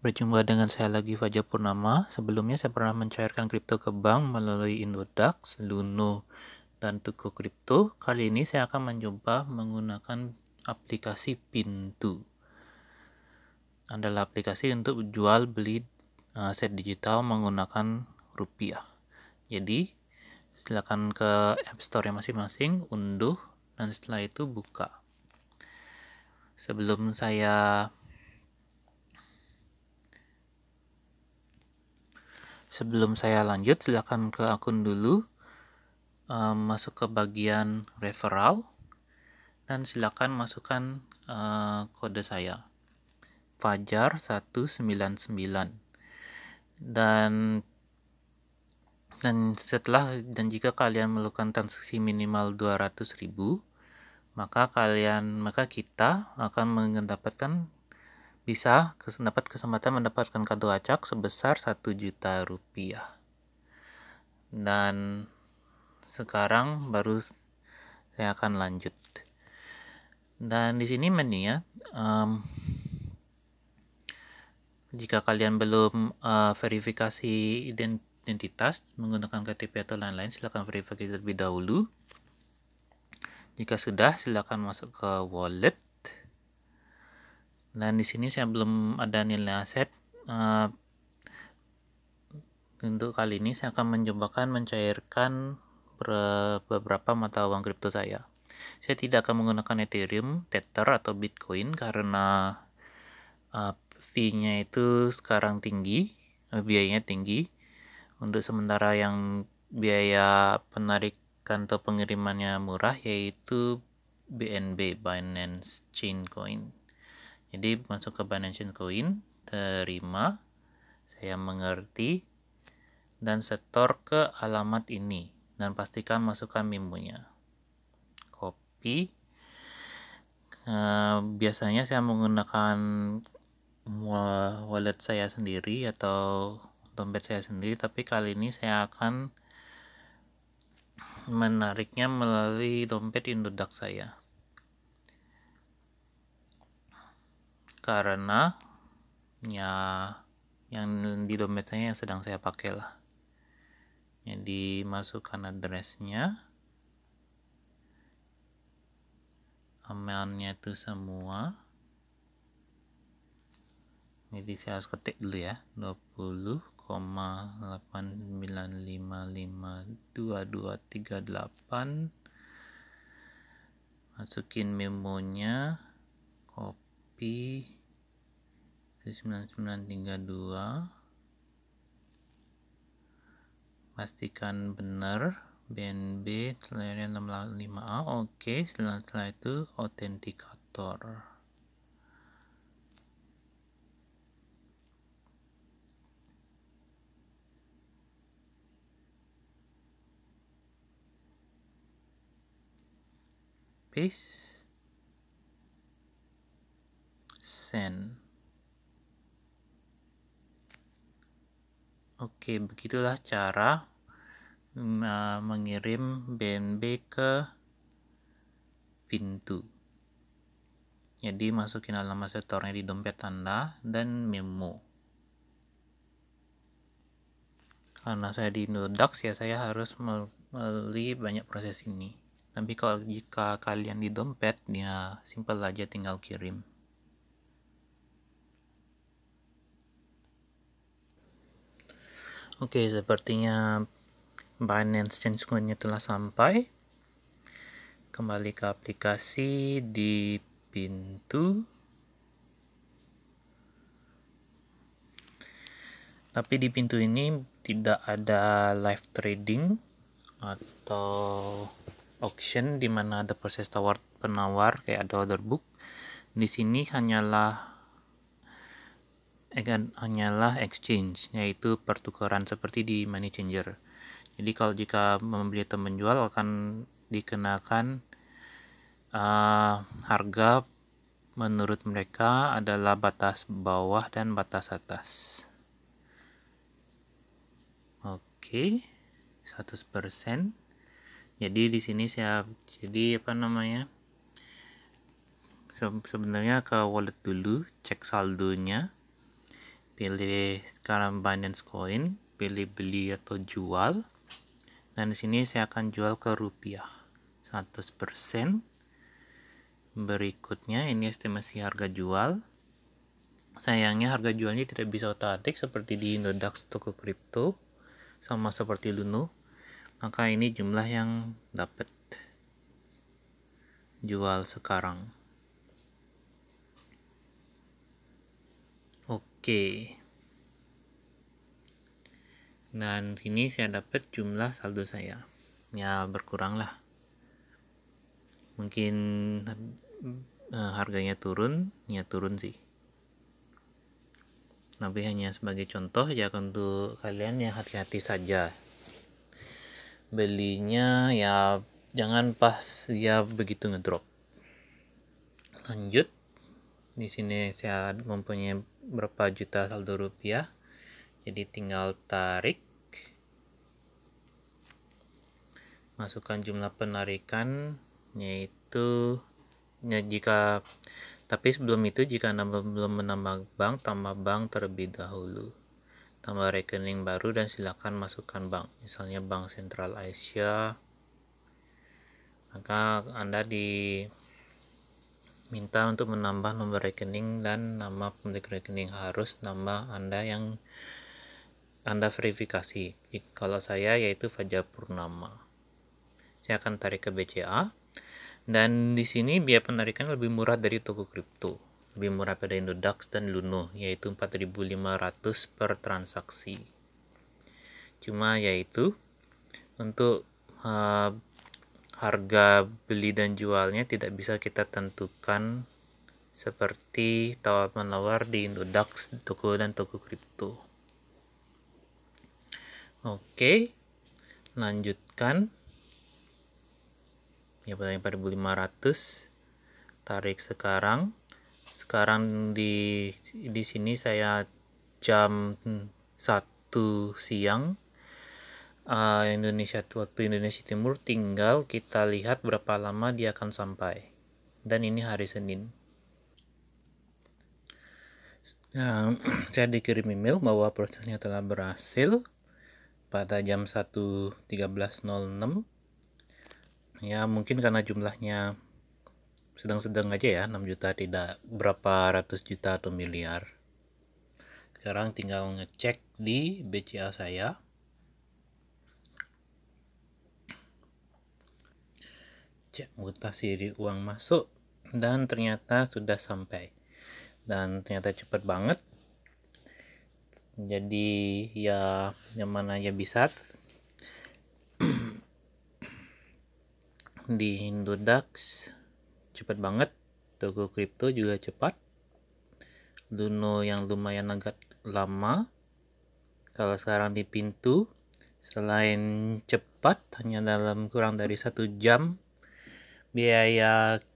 Berjumpa dengan saya lagi Fajar Purnama. Sebelumnya saya pernah mencairkan kripto ke bank melalui Indodax, Luno, dan Tuku Kripto. Kali ini saya akan mencoba menggunakan aplikasi Pintu. Adalah aplikasi untuk jual beli eh, aset digital menggunakan rupiah. Jadi, silakan ke App Store yang masing-masing, unduh, dan setelah itu buka sebelum saya Sebelum saya lanjut, silakan ke akun dulu, masuk ke bagian referral, dan silakan masukkan eh, kode saya, Fajar 199. Dan dan setelah dan jika kalian melakukan transaksi minimal 200.000, maka kalian maka kita akan mendapatkan bisa mendapat kesempatan mendapatkan kartu acak sebesar 1 juta rupiah. Dan sekarang baru saya akan lanjut. Dan di sini menunya um, jika kalian belum uh, verifikasi identitas menggunakan KTP atau lain-lain silakan verifikasi terlebih dahulu. Jika sudah silakan masuk ke wallet dan di sini saya belum ada nilai aset uh, untuk kali ini saya akan mencobakan mencairkan beberapa mata uang kripto saya saya tidak akan menggunakan Ethereum, Tether atau Bitcoin karena uh, fee-nya itu sekarang tinggi, eh, biayanya tinggi. Untuk sementara yang biaya penarikan atau pengirimannya murah yaitu BNB Binance Chain Coin. Jadi masuk ke Binance Coin, terima, saya mengerti, dan setor ke alamat ini. Dan pastikan masukkan mimbunya. Copy. biasanya saya menggunakan wallet saya sendiri atau dompet saya sendiri, tapi kali ini saya akan menariknya melalui dompet Indodax saya. karena ya yang di saya yang sedang saya pakai lah jadi masukkan addressnya amannya itu semua jadi saya harus ketik dulu ya delapan, masukin memonya copy 9932 pastikan benar BNB selanjutnya 65A oke okay. setelah itu autentikator peace Oke, begitulah cara mm, eh, mengirim BNB ke pintu. Jadi masukin alamat setornya di dompet Anda dan memo. Karena saya di Indodax ya saya harus melalui banyak proses ini. Tapi kalau jika kalian di dompet, ya simple aja tinggal kirim. Oke, okay, sepertinya Binance Change Coin-nya telah sampai. Kembali ke aplikasi di pintu. Tapi di pintu ini tidak ada live trading atau auction di mana ada proses tawar penawar kayak ada order book. Di sini hanyalah hanyalah exchange, yaitu pertukaran seperti di money changer. Jadi kalau jika membeli atau menjual akan dikenakan uh, harga menurut mereka adalah batas bawah dan batas atas. Oke, okay, 100%. Jadi di sini saya jadi apa namanya? sebenarnya ke wallet dulu, cek saldonya pilih sekarang Binance Coin pilih beli atau jual dan di sini saya akan jual ke rupiah 100% berikutnya ini estimasi harga jual sayangnya harga jualnya tidak bisa otatik seperti di Indodax toko kripto sama seperti Luno maka ini jumlah yang dapat jual sekarang Oke. Dan sini saya dapat jumlah saldo saya. Ya, berkurang lah. Mungkin eh, harganya turun, ya turun sih. Tapi hanya sebagai contoh ya untuk kalian yang hati-hati saja. Belinya ya jangan pas ya begitu ngedrop. Lanjut. Di sini saya mempunyai berapa juta saldo rupiah jadi tinggal tarik masukkan jumlah penarikan yaitu ya jika tapi sebelum itu jika anda belum menambah bank tambah bank terlebih dahulu tambah rekening baru dan silakan masukkan bank misalnya bank sentral Asia maka anda di minta untuk menambah nomor rekening dan nama pemilik rekening harus nama Anda yang Anda verifikasi. Kalau saya yaitu Fajar Purnama. Saya akan tarik ke BCA dan di sini biaya penarikan lebih murah dari toko kripto. Lebih murah pada Indodax dan Luno yaitu 4.500 per transaksi. Cuma yaitu untuk uh, harga beli dan jualnya tidak bisa kita tentukan seperti tawar menawar di Indodax, toko dan toko kripto. Oke, lanjutkan. Ya, pada 1500 tarik sekarang. Sekarang di di sini saya jam 1 siang uh, Indonesia waktu Indonesia Timur tinggal kita lihat berapa lama dia akan sampai dan ini hari Senin nah, saya dikirim email bahwa prosesnya telah berhasil pada jam 1.13.06 ya mungkin karena jumlahnya sedang-sedang aja ya 6 juta tidak berapa ratus juta atau miliar sekarang tinggal ngecek di BCA saya cek mutasi di uang masuk dan ternyata sudah sampai dan ternyata cepat banget jadi ya yang mana ya bisa di Indodax cepat banget toko kripto juga cepat Luno yang lumayan agak lama kalau sekarang di pintu selain cepat hanya dalam kurang dari satu jam may I uh,